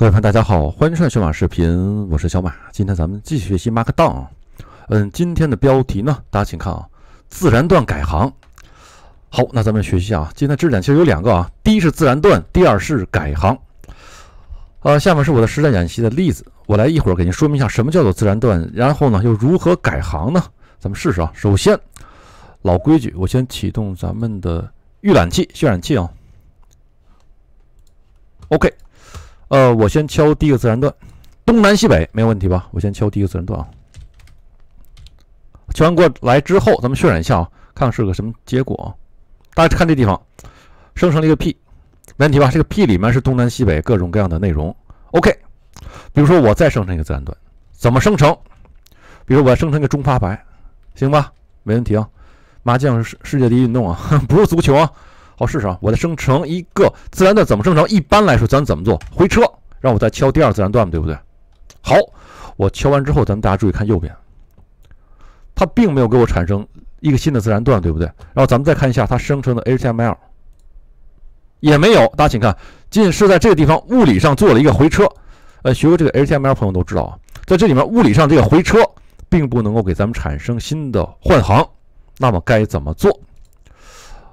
各位朋友，大家好，欢迎收看小马视频，我是小马。今天咱们继续学习 Markdown。嗯，今天的标题呢，大家请看啊，自然段改行。好，那咱们学习一下啊。今天知识点其实有两个啊，第一是自然段，第二是改行。呃，下面是我的实战演习的例子，我来一会儿给您说明一下什么叫做自然段，然后呢又如何改行呢？咱们试试啊。首先，老规矩，我先启动咱们的预览器、渲染器啊。OK。呃，我先敲第一个自然段，东南西北没问题吧？我先敲第一个自然段啊。敲完过来之后，咱们渲染一下啊，看看是个什么结果。大家看这地方，生成了一个 P，没问题吧？这个 P 里面是东南西北各种各样的内容。OK，比如说我再生成一个自然段，怎么生成？比如我生成一个中发白，行吧？没问题啊。麻将是世界第一运动啊，不是足球。啊。好，试试啊！我再生成一个自然段，怎么生成？一般来说，咱怎么做？回车，让我再敲第二自然段，对不对？好，我敲完之后，咱们大家注意看右边，它并没有给我产生一个新的自然段，对不对？然后咱们再看一下它生成的 HTML，也没有。大家请看，仅仅是在这个地方物理上做了一个回车。呃，学过这个 HTML 朋友都知道啊，在这里面物理上这个回车并不能够给咱们产生新的换行。那么该怎么做？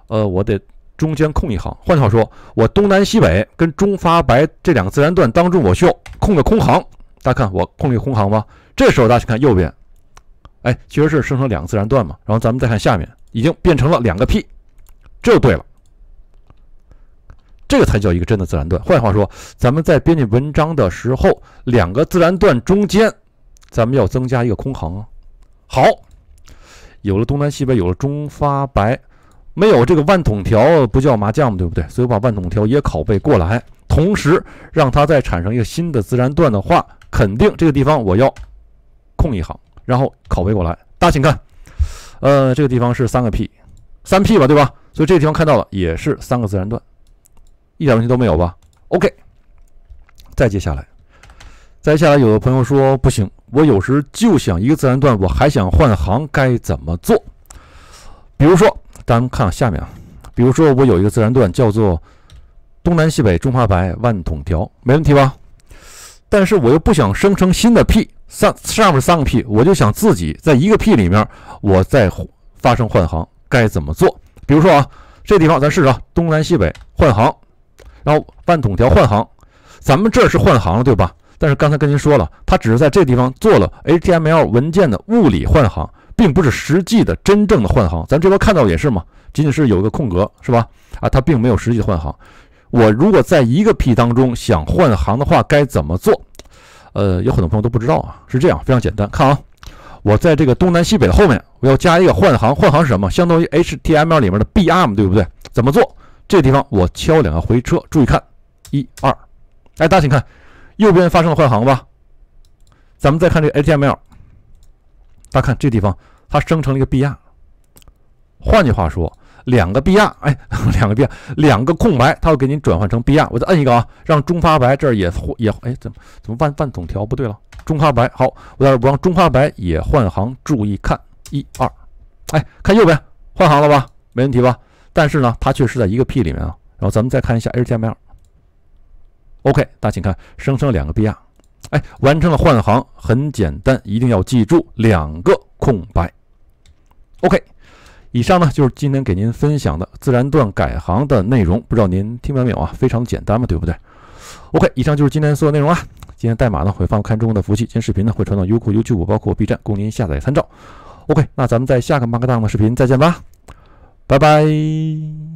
呃，我得。中间空一行，换句话说，我东南西北跟中发白这两个自然段当中，我需要空个空行。大家看，我空了个空行吧。这时候大家去看右边，哎，其实是生成两个自然段嘛。然后咱们再看下面，已经变成了两个 P，这就对了。这个才叫一个真的自然段。换句话说，咱们在编辑文章的时候，两个自然段中间，咱们要增加一个空行啊。好，有了东南西北，有了中发白。没有这个万筒条不叫麻将嘛，对不对？所以把万筒条也拷贝过来，同时让它再产生一个新的自然段的话，肯定这个地方我要空一行，然后拷贝过来。大家请看，呃，这个地方是三个 P，三 P 吧，对吧？所以这个地方看到了也是三个自然段，一点问题都没有吧？OK，再接下来，再下来，有的朋友说不行，我有时就想一个自然段，我还想换行，该怎么做？比如说。咱们看下面，比如说我有一个自然段叫做“东南西北中华白万桶条”，没问题吧？但是我又不想生成新的 P 三，上面三个 P，我就想自己在一个 P 里面，我再发生换行，该怎么做？比如说啊，这地方咱试试啊，“东南西北”换行，然后“万桶条”换行，咱们这是换行了，对吧？但是刚才跟您说了，它只是在这地方做了 HTML 文件的物理换行。并不是实际的真正的换行，咱这边看到也是嘛，仅仅是有一个空格，是吧？啊，它并没有实际的换行。我如果在一个 P 当中想换行的话，该怎么做？呃，有很多朋友都不知道啊。是这样，非常简单。看啊，我在这个东南西北的后面，我要加一个换行。换行是什么？相当于 HTML 里面的 BR，对不对？怎么做？这个地方我敲两个回车，注意看，一二。哎，大家请看，右边发生了换行吧？咱们再看这个 HTML。大家看这地方，它生成了一个 BR。换句话说，两个 BR，哎，两个 BR，两个空白，它会给您转换成 BR。我再摁一个啊，让中发白这儿也也，哎，怎么怎么万万总调不对了，中发白好，我在这儿不让中发白也换行，注意看一二，哎，看右边换行了吧？没问题吧？但是呢，它却是在一个 P 里面啊。然后咱们再看一下 HTML，OK，大家请看，生成两个 BR。哎，完成了换行很简单，一定要记住两个空白。OK，以上呢就是今天给您分享的自然段改行的内容，不知道您听明白没有啊？非常简单嘛，对不对？OK，以上就是今天所有内容啊。今天代码呢会放看中的服务器，今天视频呢会传到优酷、u b 五，包括 B 站供您下载参照。OK，那咱们在下个 Markdown 的视频再见吧，拜拜。